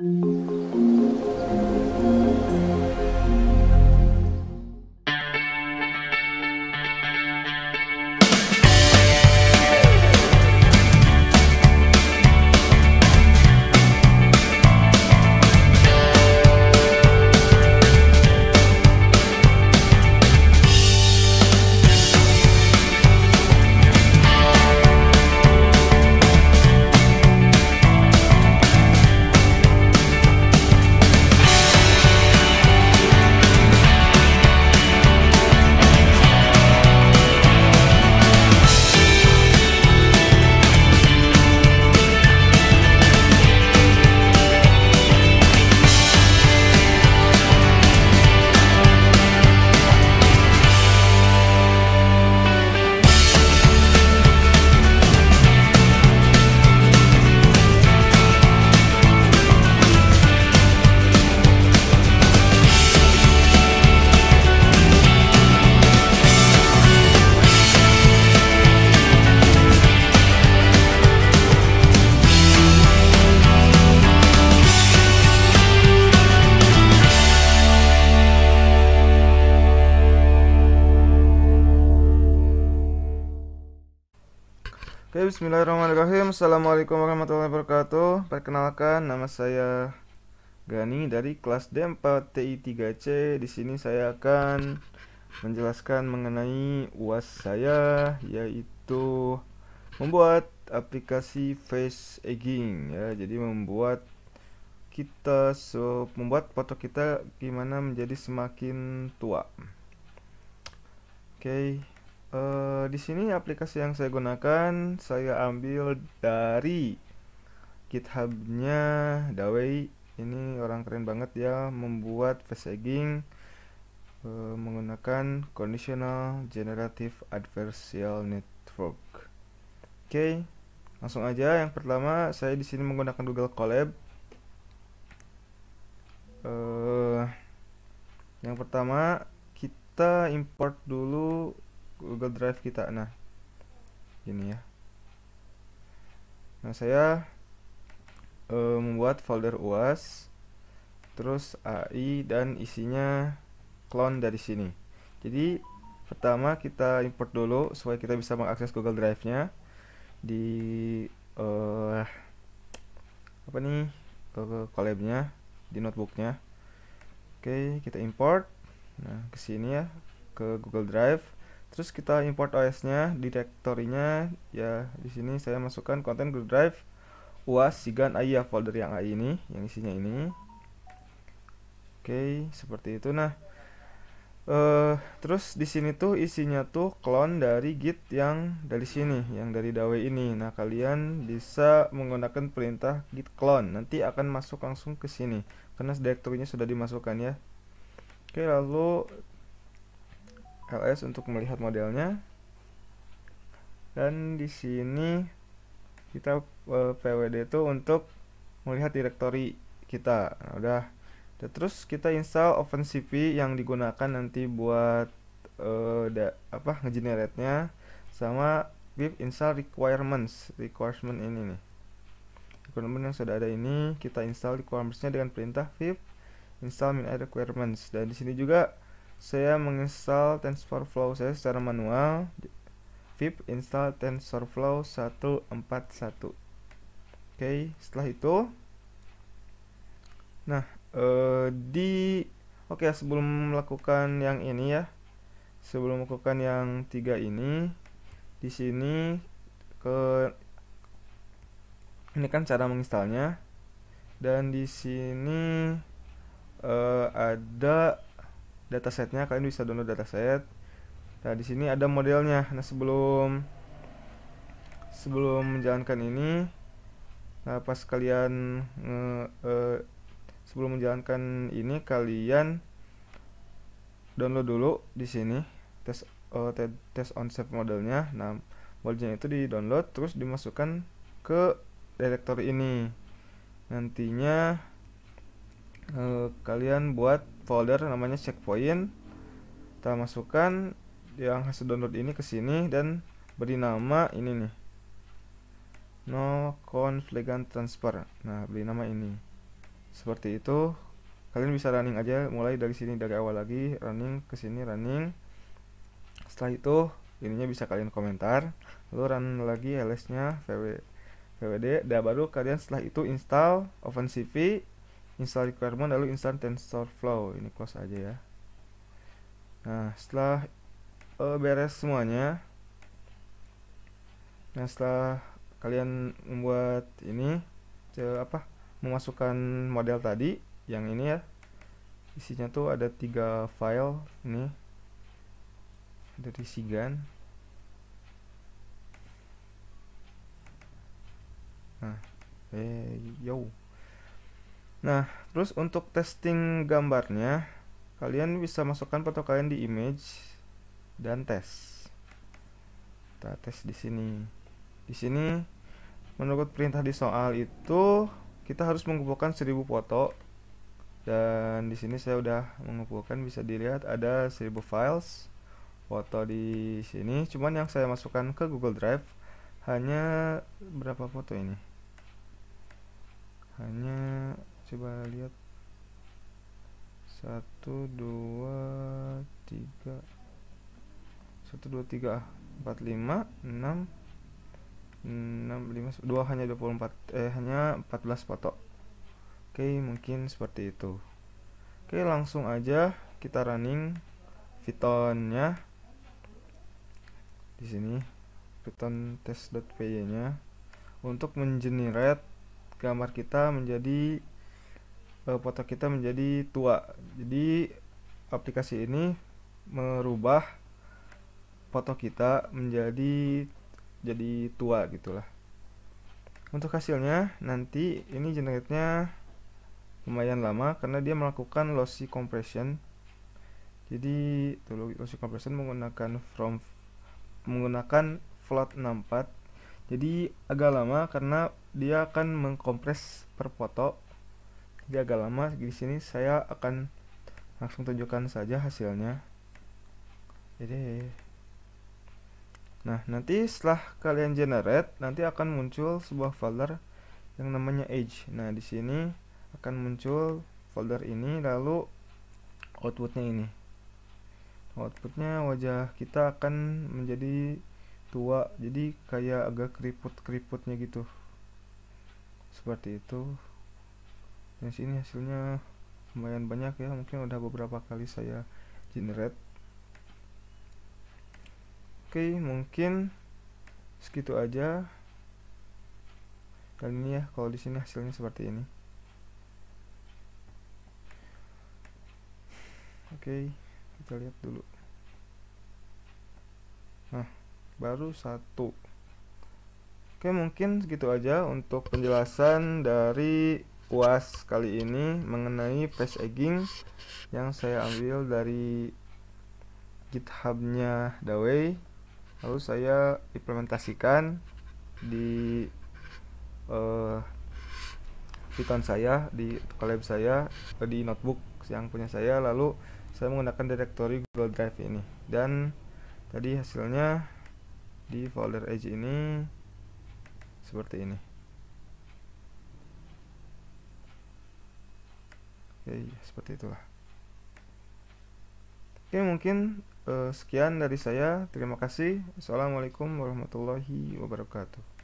Thank mm. you. Oke, bismillahirrahmanirrahim. Assalamualaikum warahmatullahi wabarakatuh. Perkenalkan, nama saya Gani dari kelas D4 TI 3C. Di sini saya akan menjelaskan mengenai UAS saya yaitu membuat aplikasi face egging ya. Jadi membuat kita so, membuat foto kita gimana menjadi semakin tua. Oke. Uh, di sini aplikasi yang saya gunakan saya ambil dari GitHub-nya Dawei. Ini orang keren banget ya membuat face uh, menggunakan conditional generative adversarial network. Oke, okay, langsung aja. Yang pertama saya di sini menggunakan Google Colab. Uh, yang pertama kita import dulu Google Drive kita nah ini ya nah saya e, membuat folder uas terus AI dan isinya clone dari sini jadi pertama kita import dulu supaya kita bisa mengakses Google Drive nya di e, apa nih uh, eh, nya di notebooknya oke okay, kita import nah ke sini ya ke Google Drive terus kita import OS-nya direktorinya ya di sini saya masukkan konten Google Drive uas sigan ai ya folder yang ai ini yang isinya ini oke seperti itu nah uh, terus di sini tuh isinya tuh clone dari git yang dari sini yang dari dawe ini nah kalian bisa menggunakan perintah git clone nanti akan masuk langsung ke sini karena direktorinya sudah dimasukkan ya oke lalu ls untuk melihat modelnya dan di sini kita eh, pwd itu untuk melihat direktori kita nah, udah dan terus kita install OpenCV yang digunakan nanti buat uh, da, apa ngegenerate-nya sama pip install requirements requirement ini nih requirement yang sudah ada ini kita install requirements-nya dengan perintah pip install min requirements dan di sini juga saya menginstal TensorFlow saya secara manual pip install TensorFlow 141 oke okay, setelah itu nah uh, di oke okay, sebelum melakukan yang ini ya sebelum melakukan yang tiga ini di sini ke ini kan cara menginstalnya dan di sini uh, ada datasetnya kalian bisa download dataset nah di sini ada modelnya nah sebelum sebelum menjalankan ini nah pas kalian nge, e, sebelum menjalankan ini kalian download dulu di sini tes uh, te tes save modelnya nah modelnya itu di download terus dimasukkan ke directory ini nantinya Eh, kalian buat folder namanya checkpoint kita masukkan yang hasil download ini ke sini dan beri nama ini nih no confligant transfer nah beri nama ini seperti itu kalian bisa running aja mulai dari sini dari awal lagi running ke sini running setelah itu ininya bisa kalian komentar lalu run lagi ls nya vw vwd dan baru kalian setelah itu install opencv install requirement lalu install tensorflow ini close aja ya nah setelah uh, beres semuanya nah setelah kalian membuat ini apa memasukkan model tadi yang ini ya isinya tuh ada tiga file ini dari sigan nah eh yo Nah, terus untuk testing gambarnya, kalian bisa masukkan foto kalian di image dan tes. Kita tes di sini. Di sini menurut perintah di soal itu kita harus mengumpulkan 1000 foto dan di sini saya udah mengumpulkan bisa dilihat ada 1000 files foto di sini cuman yang saya masukkan ke Google Drive hanya berapa foto ini hanya coba lihat satu dua tiga satu dua tiga ah. empat lima enam enam lima dua hanya dua puluh empat eh hanya empat belas foto oke mungkin seperti itu oke langsung aja kita running Pythonnya di sini Python test.py nya untuk mengenerate gambar kita menjadi foto eh, kita menjadi tua. Jadi aplikasi ini merubah foto kita menjadi jadi tua gitulah. Untuk hasilnya nanti ini generate-nya lumayan lama karena dia melakukan lossy compression. Jadi lossy compression menggunakan from menggunakan float 64. Jadi agak lama karena dia akan mengkompres per foto jadi agak lama di sini saya akan langsung tunjukkan saja hasilnya jadi nah nanti setelah kalian generate nanti akan muncul sebuah folder yang namanya age. nah di sini akan muncul folder ini lalu outputnya ini outputnya wajah kita akan menjadi tua jadi kayak agak keriput keriputnya gitu seperti itu di nah, sini hasilnya lumayan banyak ya mungkin udah beberapa kali saya generate oke mungkin segitu aja kali ini ya kalau di sini hasilnya seperti ini oke kita lihat dulu nah baru satu Oke, mungkin segitu aja untuk penjelasan dari kuas kali ini mengenai face egging yang saya ambil dari githubnya Dawei lalu saya implementasikan di uh, Python saya di collab saya eh, di notebook yang punya saya lalu saya menggunakan directory Google Drive ini dan tadi hasilnya di folder Edge ini seperti ini ya, ya seperti itulah oke mungkin uh, sekian dari saya terima kasih assalamualaikum warahmatullahi wabarakatuh